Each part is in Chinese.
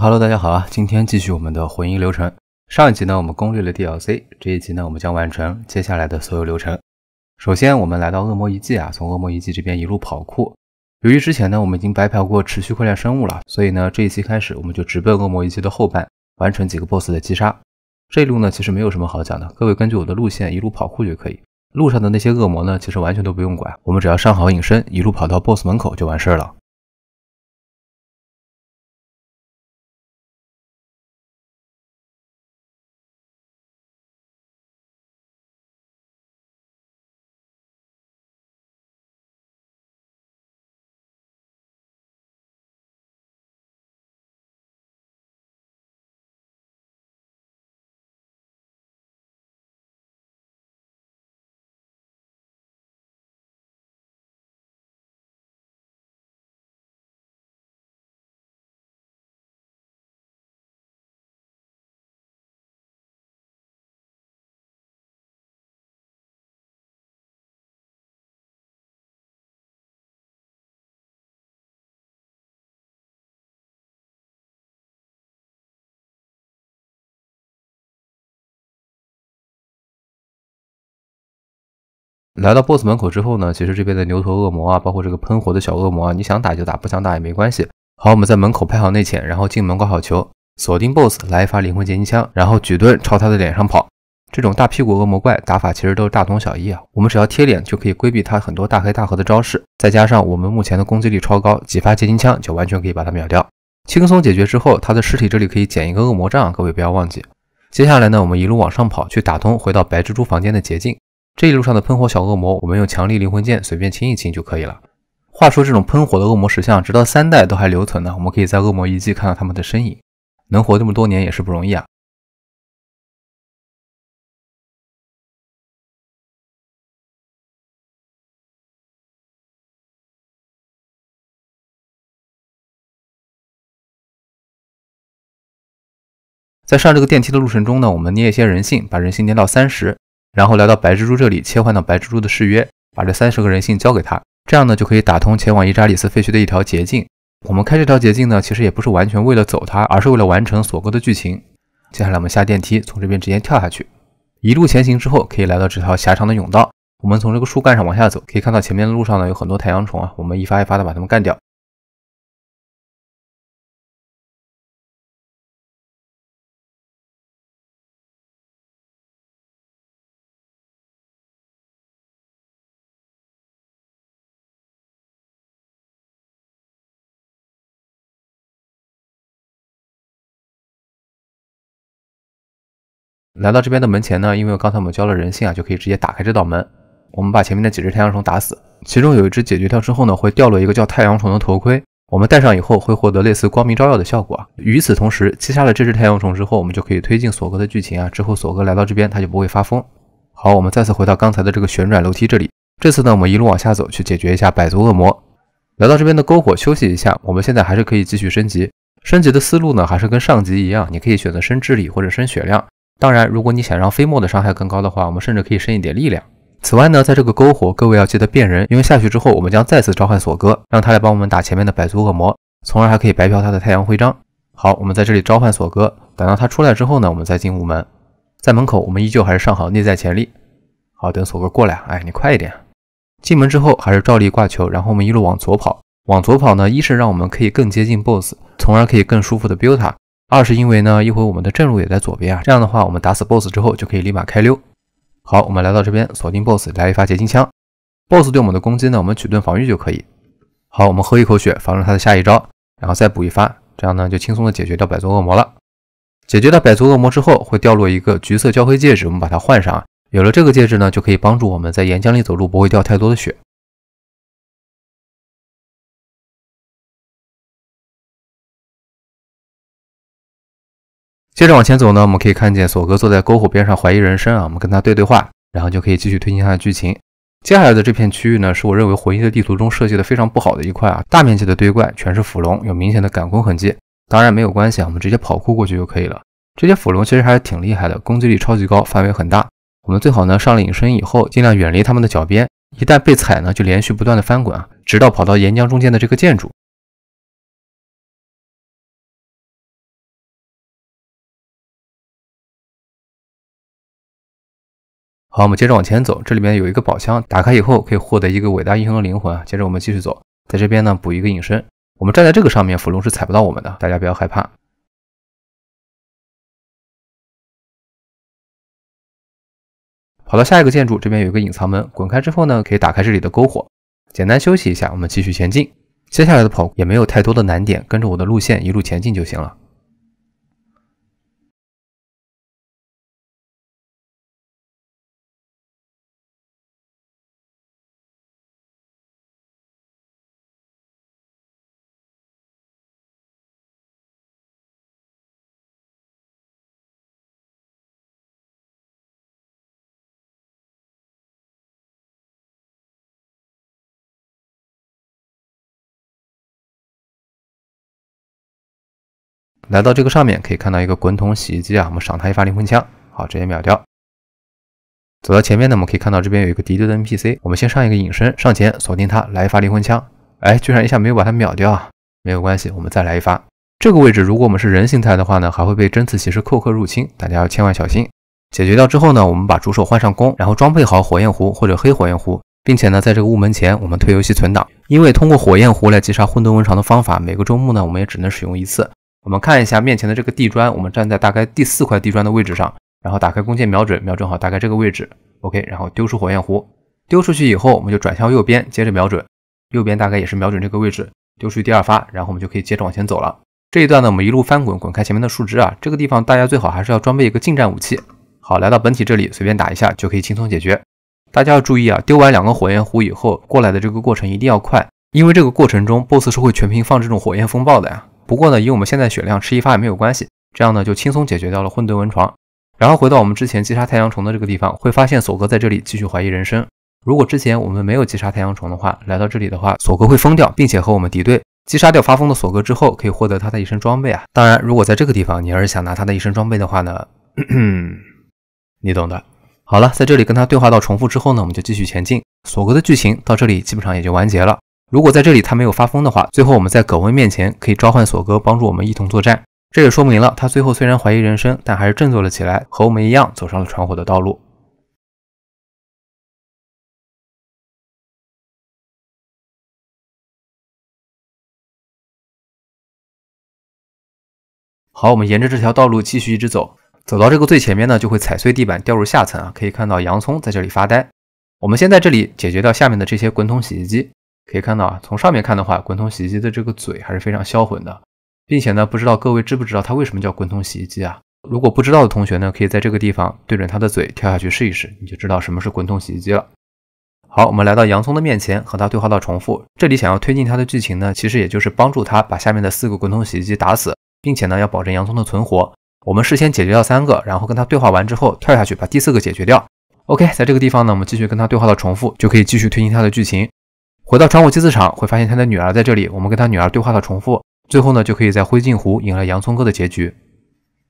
Hello，大家好啊！今天继续我们的混音流程。上一集呢，我们攻略了 DLC，这一集呢，我们将完成接下来的所有流程。首先，我们来到恶魔遗迹啊，从恶魔遗迹这边一路跑酷。由于之前呢，我们已经白嫖过持续扩练生物了，所以呢，这一期开始我们就直奔恶魔遗迹的后半，完成几个 BOSS 的击杀。这一路呢，其实没有什么好讲的，各位根据我的路线一路跑酷就可以。路上的那些恶魔呢，其实完全都不用管，我们只要上好隐身，一路跑到 BOSS 门口就完事了。来到 boss 门口之后呢，其实这边的牛头恶魔啊，包括这个喷火的小恶魔啊，你想打就打，不想打也没关系。好，我们在门口拍好内潜，然后进门挂好球，锁定 boss 来一发灵魂结晶枪，然后举盾朝他的脸上跑。这种大屁股恶魔怪打法其实都是大同小异啊，我们只要贴脸就可以规避他很多大黑大合的招式，再加上我们目前的攻击力超高，几发结晶枪就完全可以把他秒掉，轻松解决之后，他的尸体这里可以捡一个恶魔杖，各位不要忘记。接下来呢，我们一路往上跑去打通回到白蜘蛛房间的捷径。这一路上的喷火小恶魔，我们用强力灵魂剑随便清一清就可以了。话说，这种喷火的恶魔石像，直到三代都还留存呢，我们可以在恶魔遗迹看到他们的身影。能活这么多年也是不容易啊！在上这个电梯的路程中呢，我们捏一些人性，把人性捏到三十。然后来到白蜘蛛这里，切换到白蜘蛛的誓约，把这三十个人性交给他，这样呢就可以打通前往伊扎里斯废墟的一条捷径。我们开这条捷径呢，其实也不是完全为了走它，而是为了完成锁哥的剧情。接下来我们下电梯，从这边直接跳下去，一路前行之后，可以来到这条狭长的甬道。我们从这个树干上往下走，可以看到前面的路上呢有很多太阳虫啊，我们一发一发的把它们干掉。来到这边的门前呢，因为刚才我们交了人性啊，就可以直接打开这道门。我们把前面的几只太阳虫打死，其中有一只解决掉之后呢，会掉落一个叫太阳虫的头盔。我们戴上以后会获得类似光明照耀的效果。与此同时，击杀了这只太阳虫之后，我们就可以推进索哥的剧情啊。之后索哥来到这边，他就不会发疯。好，我们再次回到刚才的这个旋转楼梯这里。这次呢，我们一路往下走去解决一下百足恶魔。来到这边的篝火休息一下，我们现在还是可以继续升级。升级的思路呢，还是跟上集一样，你可以选择升智力或者升血量。当然，如果你想让飞沫的伤害更高的话，我们甚至可以升一点力量。此外呢，在这个篝火，各位要记得变人，因为下去之后，我们将再次召唤索哥，让他来帮我们打前面的百足恶魔，从而还可以白嫖他的太阳徽章。好，我们在这里召唤索哥，等到他出来之后呢，我们再进屋门。在门口，我们依旧还是上好内在潜力。好，等索哥过来，哎，你快一点。进门之后，还是照例挂球，然后我们一路往左跑。往左跑呢，一是让我们可以更接近 BOSS，从而可以更舒服的 build 他。二是因为呢，一会儿我们的正路也在左边啊，这样的话，我们打死 BOSS 之后就可以立马开溜。好，我们来到这边，锁定 BOSS，来一发结晶枪。BOSS 对我们的攻击呢，我们举盾防御就可以。好，我们喝一口血，防住他的下一招，然后再补一发，这样呢就轻松的解决掉百足恶魔了。解决掉百足恶魔之后，会掉落一个橘色焦黑戒指，我们把它换上。有了这个戒指呢，就可以帮助我们在岩浆里走路不会掉太多的血。接着往前走呢，我们可以看见索哥坐在篝火边上怀疑人生啊，我们跟他对对话，然后就可以继续推进他的剧情。接下来的这片区域呢，是我认为魂忆的地图中设计的非常不好的一块啊，大面积的堆怪，全是腐龙，有明显的赶工痕迹。当然没有关系啊，我们直接跑酷过去就可以了。这些腐龙其实还是挺厉害的，攻击力超级高，范围很大。我们最好呢上了隐身以后，尽量远离他们的脚边，一旦被踩呢，就连续不断的翻滚啊，直到跑到岩浆中间的这个建筑。好，我们接着往前走，这里面有一个宝箱，打开以后可以获得一个伟大英雄的灵魂啊。接着我们继续走，在这边呢补一个隐身，我们站在这个上面，斧龙是踩不到我们的，大家不要害怕。跑到下一个建筑，这边有一个隐藏门，滚开之后呢，可以打开这里的篝火，简单休息一下，我们继续前进。接下来的跑也没有太多的难点，跟着我的路线一路前进就行了。来到这个上面，可以看到一个滚筒洗衣机啊，我们赏他一发灵魂枪，好，直接秒掉。走到前面呢，我们可以看到这边有一个敌对的 NPC，我们先上一个隐身，上前锁定他，来一发灵魂枪，哎，居然一下没有把他秒掉啊，没有关系，我们再来一发。这个位置如果我们是人形态的话呢，还会被针刺骑士寇克入侵，大家要千万小心。解决掉之后呢，我们把主手换上弓，然后装配好火焰壶或者黑火焰壶，并且呢，在这个雾门前我们退游戏存档，因为通过火焰壶来击杀混沌温床的方法，每个周末呢我们也只能使用一次。我们看一下面前的这个地砖，我们站在大概第四块地砖的位置上，然后打开弓箭，瞄准，瞄准好大概这个位置，OK，然后丢出火焰壶，丢出去以后，我们就转向右边，接着瞄准，右边大概也是瞄准这个位置，丢出去第二发，然后我们就可以接着往前走了。这一段呢，我们一路翻滚，滚开前面的树枝啊，这个地方大家最好还是要装备一个近战武器。好，来到本体这里，随便打一下就可以轻松解决。大家要注意啊，丢完两个火焰壶以后过来的这个过程一定要快，因为这个过程中 BOSS 是会全屏放这种火焰风暴的呀。不过呢，以我们现在血量吃一发也没有关系，这样呢就轻松解决掉了混沌温床。然后回到我们之前击杀太阳虫的这个地方，会发现索哥在这里继续怀疑人生。如果之前我们没有击杀太阳虫的话，来到这里的话，索哥会疯掉，并且和我们敌对。击杀掉发疯的索哥之后，可以获得他的一身装备啊。当然，如果在这个地方你要是想拿他的一身装备的话呢，你懂的。好了，在这里跟他对话到重复之后呢，我们就继续前进。索哥的剧情到这里基本上也就完结了。如果在这里他没有发疯的话，最后我们在葛温面前可以召唤索哥帮助我们一同作战。这也说明了他最后虽然怀疑人生，但还是振作了起来，和我们一样走上了传火的道路。好，我们沿着这条道路继续一直走，走到这个最前面呢，就会踩碎地板掉入下层啊，可以看到洋葱在这里发呆。我们先在这里解决掉下面的这些滚筒洗衣机。可以看到啊，从上面看的话，滚筒洗衣机的这个嘴还是非常销魂的，并且呢，不知道各位知不知道它为什么叫滚筒洗衣机啊？如果不知道的同学呢，可以在这个地方对准它的嘴跳下去试一试，你就知道什么是滚筒洗衣机了。好，我们来到洋葱的面前，和他对话到重复。这里想要推进他的剧情呢，其实也就是帮助他把下面的四个滚筒洗衣机打死，并且呢要保证洋葱的存活。我们事先解决掉三个，然后跟他对话完之后跳下去把第四个解决掉。OK，在这个地方呢，我们继续跟他对话到重复，就可以继续推进他的剧情。回到传火祭祀场，会发现他的女儿在这里。我们跟他女儿对话的重复，最后呢，就可以在灰烬湖迎来洋葱哥的结局。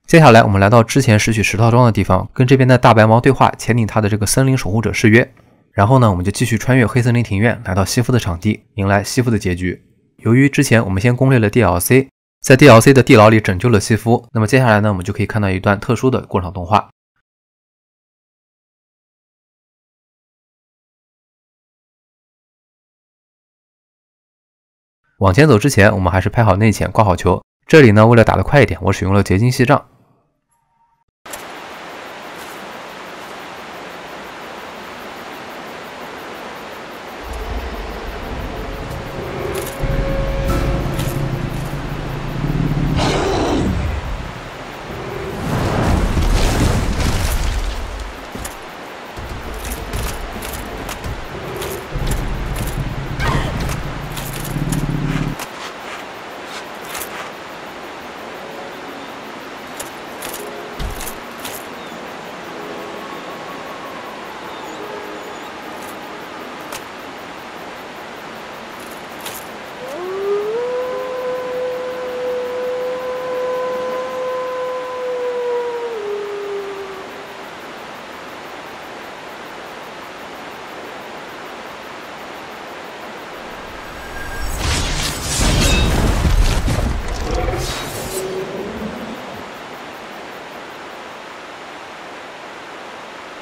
接下来，我们来到之前拾取石套装的地方，跟这边的大白毛对话，签订他的这个森林守护者誓约。然后呢，我们就继续穿越黑森林庭院，来到西夫的场地，迎来西夫的结局。由于之前我们先攻略了 DLC，在 DLC 的地牢里拯救了西夫，那么接下来呢，我们就可以看到一段特殊的过场动画。往前走之前，我们还是拍好内浅，挂好球。这里呢，为了打得快一点，我使用了结晶细杖。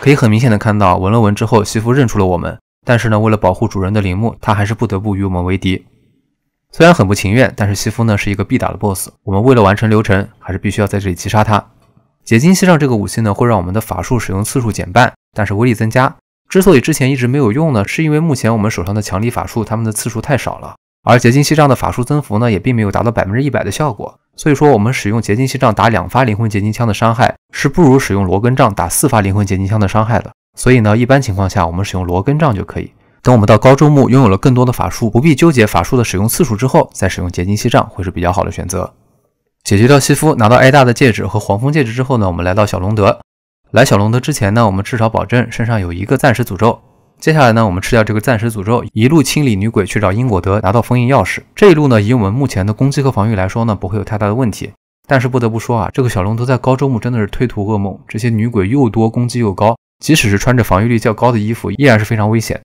可以很明显的看到，闻了闻之后，西夫认出了我们。但是呢，为了保护主人的陵墓，他还是不得不与我们为敌。虽然很不情愿，但是西夫呢是一个必打的 boss。我们为了完成流程，还是必须要在这里击杀他。结晶锡杖这个武器呢，会让我们的法术使用次数减半，但是威力增加。之所以之前一直没有用呢，是因为目前我们手上的强力法术，它们的次数太少了。而结晶锡杖的法术增幅呢，也并没有达到百分之一百的效果。所以说，我们使用结晶锡杖打两发灵魂结晶枪的伤害。是不如使用罗根杖打四发灵魂结晶枪的伤害的，所以呢，一般情况下我们使用罗根杖就可以。等我们到高周目拥有了更多的法术，不必纠结法术的使用次数之后，再使用结晶细杖会是比较好的选择。解决掉西夫，拿到艾大的戒指和黄蜂戒指之后呢，我们来到小龙德。来小龙德之前呢，我们至少保证身上有一个暂时诅咒。接下来呢，我们吃掉这个暂时诅咒，一路清理女鬼，去找因果德拿到封印钥匙。这一路呢，以我们目前的攻击和防御来说呢，不会有太大的问题。但是不得不说啊，这个小龙都在高周末真的是推图噩梦，这些女鬼又多攻击又高，即使是穿着防御力较高的衣服，依然是非常危险。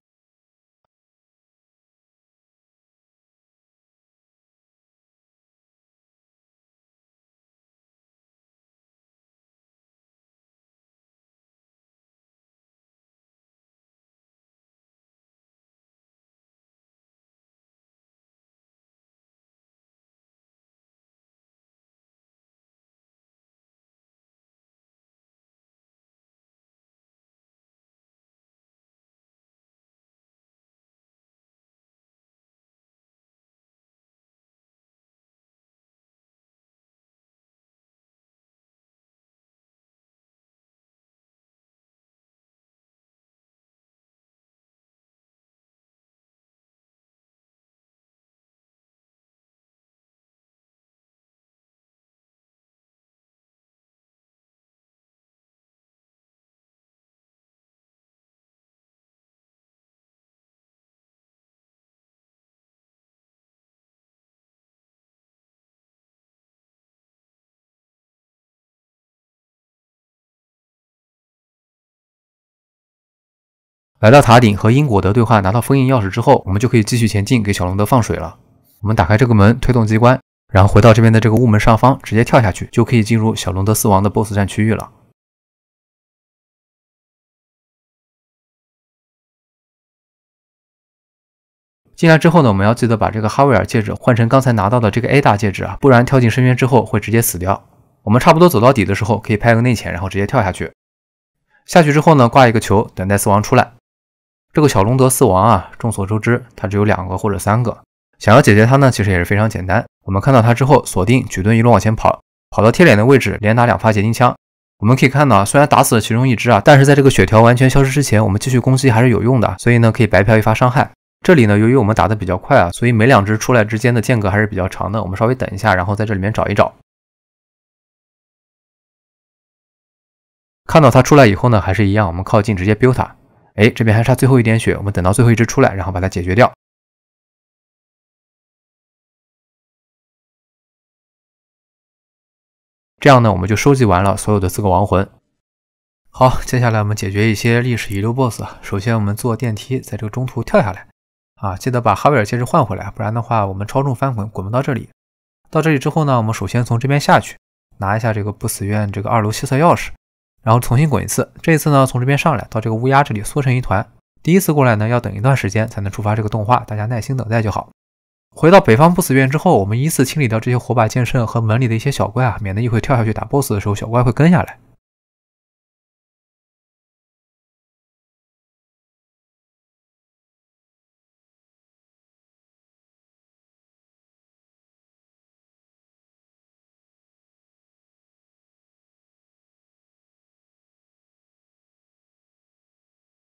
来到塔顶和因果德对话，拿到封印钥匙之后，我们就可以继续前进，给小龙德放水了。我们打开这个门，推动机关，然后回到这边的这个雾门上方，直接跳下去，就可以进入小龙德四王的 BOSS 战区域了。进来之后呢，我们要记得把这个哈维尔戒指换成刚才拿到的这个 a 大戒指啊，不然跳进深渊之后会直接死掉。我们差不多走到底的时候，可以拍个内潜，然后直接跳下去。下去之后呢，挂一个球，等待四王出来。这个小龙德四王啊，众所周知，它只有两个或者三个。想要解决它呢，其实也是非常简单。我们看到它之后，锁定举盾，一路往前跑，跑到贴脸的位置，连打两发结晶枪。我们可以看到，虽然打死了其中一只啊，但是在这个血条完全消失之前，我们继续攻击还是有用的。所以呢，可以白嫖一发伤害。这里呢，由于我们打的比较快啊，所以每两只出来之间的间隔还是比较长的。我们稍微等一下，然后在这里面找一找。看到它出来以后呢，还是一样，我们靠近直接丢它。哎，这边还差最后一点血，我们等到最后一只出来，然后把它解决掉。这样呢，我们就收集完了所有的四个亡魂。好，接下来我们解决一些历史遗留 BOSS。首先，我们坐电梯，在这个中途跳下来。啊，记得把哈维尔戒指换回来，不然的话，我们超重翻滚滚不到这里。到这里之后呢，我们首先从这边下去，拿一下这个不死院这个二楼西侧钥匙。然后重新滚一次，这一次呢从这边上来到这个乌鸦这里缩成一团。第一次过来呢要等一段时间才能触发这个动画，大家耐心等待就好。回到北方不死院之后，我们依次清理掉这些火把剑圣和门里的一些小怪啊，免得一会跳下去打 BOSS 的时候小怪会跟下来。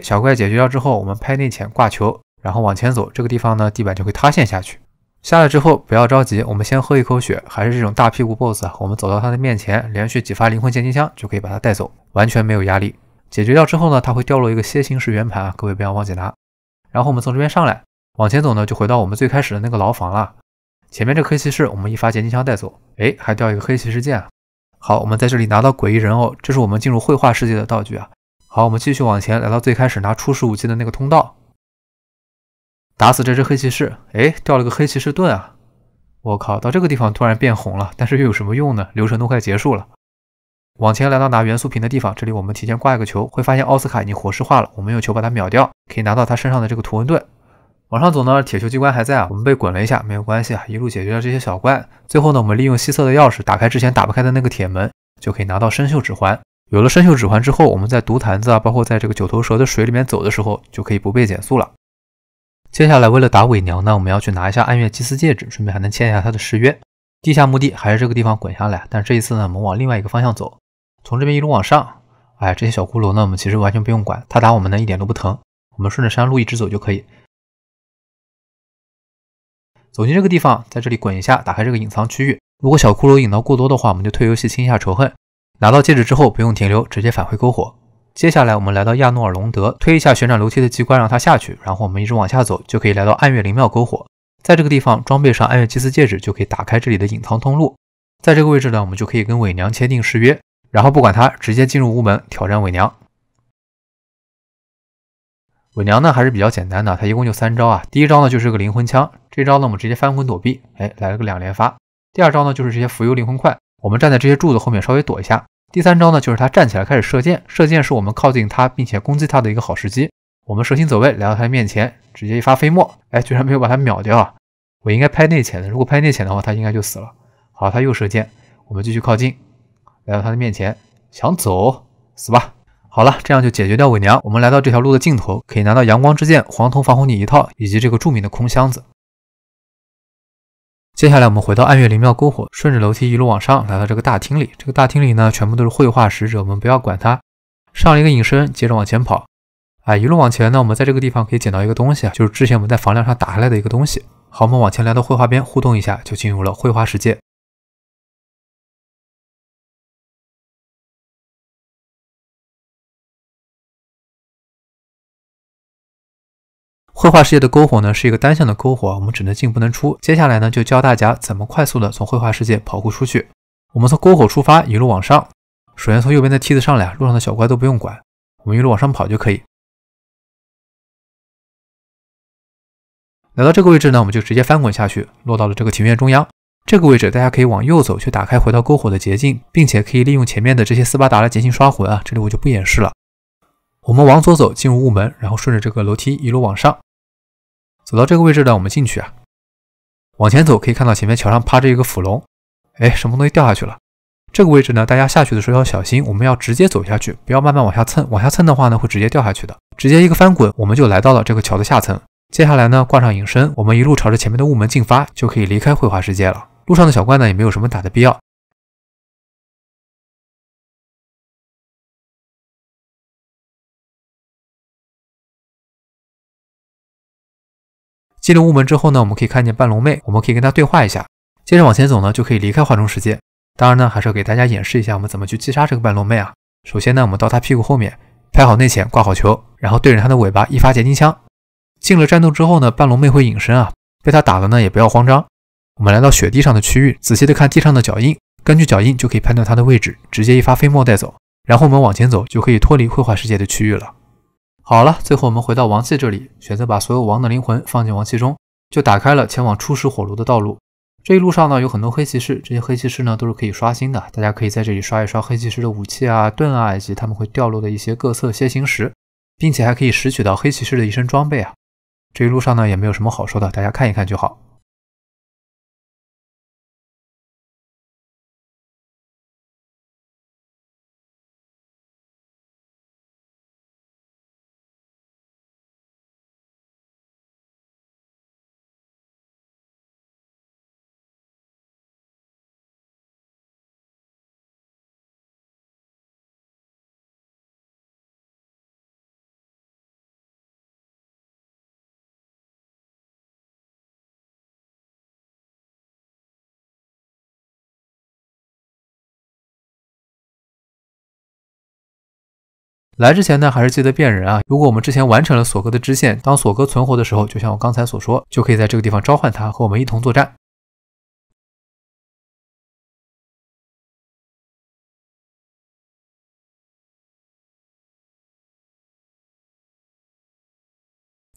小怪解决掉之后，我们拍内潜挂球，然后往前走。这个地方呢，地板就会塌陷下去。下来之后不要着急，我们先喝一口血。还是这种大屁股 BOSS，我们走到他的面前，连续几发灵魂结晶枪就可以把他带走，完全没有压力。解决掉之后呢，他会掉落一个楔形石圆盘啊，各位不要忘记拿。然后我们从这边上来，往前走呢，就回到我们最开始的那个牢房了。前面这个黑骑士，我们一发结晶枪带走，哎，还掉一个黑骑士剑。好，我们在这里拿到诡异人偶，这是我们进入绘画世界的道具啊。好，我们继续往前，来到最开始拿初始武器的那个通道，打死这只黑骑士，哎，掉了个黑骑士盾啊！我靠，到这个地方突然变红了，但是又有什么用呢？流程都快结束了。往前来到拿元素瓶的地方，这里我们提前挂一个球，会发现奥斯卡已经火石化了，我们用球把它秒掉，可以拿到他身上的这个图文盾。往上走呢，铁球机关还在啊，我们被滚了一下，没有关系啊，一路解决了这些小怪，最后呢，我们利用西侧的钥匙打开之前打不开的那个铁门，就可以拿到生锈指环。有了生锈指环之后，我们在毒坛子啊，包括在这个九头蛇的水里面走的时候，就可以不被减速了。接下来为了打伪娘呢，我们要去拿一下暗月祭司戒指，顺便还能签一下他的誓约。地下墓地还是这个地方滚下来，但这一次呢，我们往另外一个方向走，从这边一路往上。哎这些小骷髅呢，我们其实完全不用管，他打我们呢一点都不疼。我们顺着山路一直走就可以。走进这个地方，在这里滚一下，打开这个隐藏区域。如果小骷髅引到过多的话，我们就退游戏清一下仇恨。拿到戒指之后不用停留，直接返回篝火。接下来我们来到亚诺尔隆德，推一下旋转楼梯的机关，让它下去。然后我们一直往下走，就可以来到暗月灵庙篝火。在这个地方装备上暗月祭司戒指，就可以打开这里的隐藏通路。在这个位置呢，我们就可以跟伪娘签订誓约。然后不管他，直接进入屋门挑战伪娘。伪娘呢还是比较简单的，他一共就三招啊。第一招呢就是个灵魂枪，这招呢我们直接翻滚躲避，哎，来了个两连发。第二招呢就是这些浮游灵魂块。我们站在这些柱子后面稍微躲一下。第三招呢，就是他站起来开始射箭，射箭是我们靠近他并且攻击他的一个好时机。我们蛇形走位来到他的面前，直接一发飞沫，哎，居然没有把他秒掉啊！我应该拍内前的，如果拍内前的话，他应该就死了。好，他又射箭，我们继续靠近，来到他的面前，想走死吧！好了，这样就解决掉伪娘。我们来到这条路的尽头，可以拿到阳光之剑、黄铜防护你一套以及这个著名的空箱子。接下来我们回到暗月灵庙篝火，顺着楼梯一路往上，来到这个大厅里。这个大厅里呢，全部都是绘画使者。我们不要管他，上了一个隐身，接着往前跑。啊，一路往前呢，我们在这个地方可以捡到一个东西啊，就是之前我们在房梁上打下来的一个东西。好，我们往前来到绘画边，互动一下，就进入了绘画世界。绘画世界的篝火呢是一个单向的篝火，我们只能进不能出。接下来呢就教大家怎么快速的从绘画世界跑酷出去。我们从篝火出发，一路往上。首先从右边的梯子上来，路上的小怪都不用管，我们一路往上跑就可以。来到这个位置呢，我们就直接翻滚下去，落到了这个庭院中央。这个位置大家可以往右走去打开回到篝火的捷径，并且可以利用前面的这些斯巴达的捷径刷魂啊。这里我就不演示了。我们往左走，进入雾门，然后顺着这个楼梯一路往上。走到这个位置呢，我们进去啊，往前走可以看到前面桥上趴着一个伏龙，哎，什么东西掉下去了？这个位置呢，大家下去的时候要小心，我们要直接走下去，不要慢慢往下蹭，往下蹭的话呢，会直接掉下去的，直接一个翻滚，我们就来到了这个桥的下层。接下来呢，挂上隐身，我们一路朝着前面的雾门进发，就可以离开绘画世界了。路上的小怪呢，也没有什么打的必要。进入屋门之后呢，我们可以看见半龙妹，我们可以跟她对话一下。接着往前走呢，就可以离开画中世界。当然呢，还是要给大家演示一下我们怎么去击杀这个半龙妹啊。首先呢，我们到她屁股后面拍好内潜挂好球，然后对着她的尾巴一发结晶枪。进了战斗之后呢，半龙妹会隐身啊，被她打了呢也不要慌张。我们来到雪地上的区域，仔细的看地上的脚印，根据脚印就可以判断她的位置，直接一发飞沫带走。然后我们往前走就可以脱离绘画世界的区域了。好了，最后我们回到王器这里，选择把所有王的灵魂放进王器中，就打开了前往初始火炉的道路。这一路上呢，有很多黑骑士，这些黑骑士呢都是可以刷新的，大家可以在这里刷一刷黑骑士的武器啊、盾啊，以及他们会掉落的一些各色楔形石，并且还可以拾取到黑骑士的一身装备啊。这一路上呢，也没有什么好说的，大家看一看就好。来之前呢，还是记得辨人啊。如果我们之前完成了索哥的支线，当索哥存活的时候，就像我刚才所说，就可以在这个地方召唤他和我们一同作战。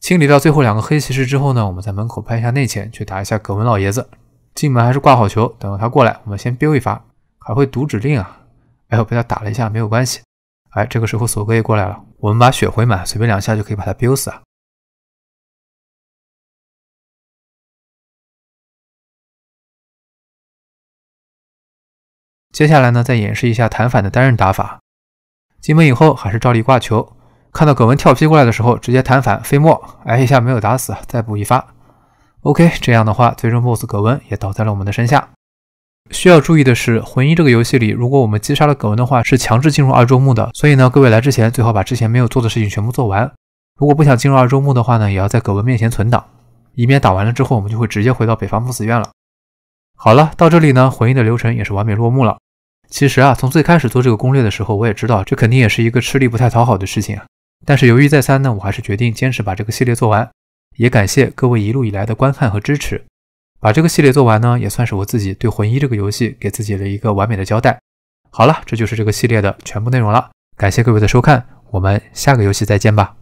清理掉最后两个黑骑士之后呢，我们在门口拍一下内前，去打一下葛文老爷子。进门还是挂好球，等他过来，我们先丢一发。还会读指令啊？哎，我被他打了一下，没有关系。哎，这个时候索哥也过来了，我们把血回满，随便两下就可以把他丢死啊！接下来呢，再演示一下弹反的单人打法。进门以后还是照例挂球，看到葛文跳劈过来的时候，直接弹反飞沫，挨一下没有打死，再补一发。OK，这样的话，最终 BOSS 葛文也倒在了我们的身下。需要注意的是，《魂一》这个游戏里，如果我们击杀了葛文的话，是强制进入二周目的。所以呢，各位来之前最好把之前没有做的事情全部做完。如果不想进入二周目的话呢，也要在葛文面前存档，以免打完了之后我们就会直接回到北方不死院了。好了，到这里呢，《魂一》的流程也是完美落幕了。其实啊，从最开始做这个攻略的时候，我也知道这肯定也是一个吃力不太讨好的事情啊。但是犹豫再三呢，我还是决定坚持把这个系列做完。也感谢各位一路以来的观看和支持。把这个系列做完呢，也算是我自己对魂一这个游戏给自己了一个完美的交代。好了，这就是这个系列的全部内容了。感谢各位的收看，我们下个游戏再见吧。